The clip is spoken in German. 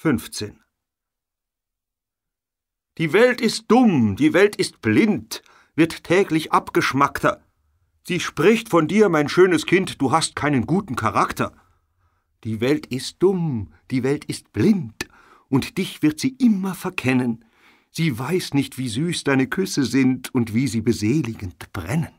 15 Die Welt ist dumm, die Welt ist blind, wird täglich abgeschmackter. Sie spricht von dir, mein schönes Kind, du hast keinen guten Charakter. Die Welt ist dumm, die Welt ist blind, und dich wird sie immer verkennen. Sie weiß nicht, wie süß deine Küsse sind und wie sie beseligend brennen.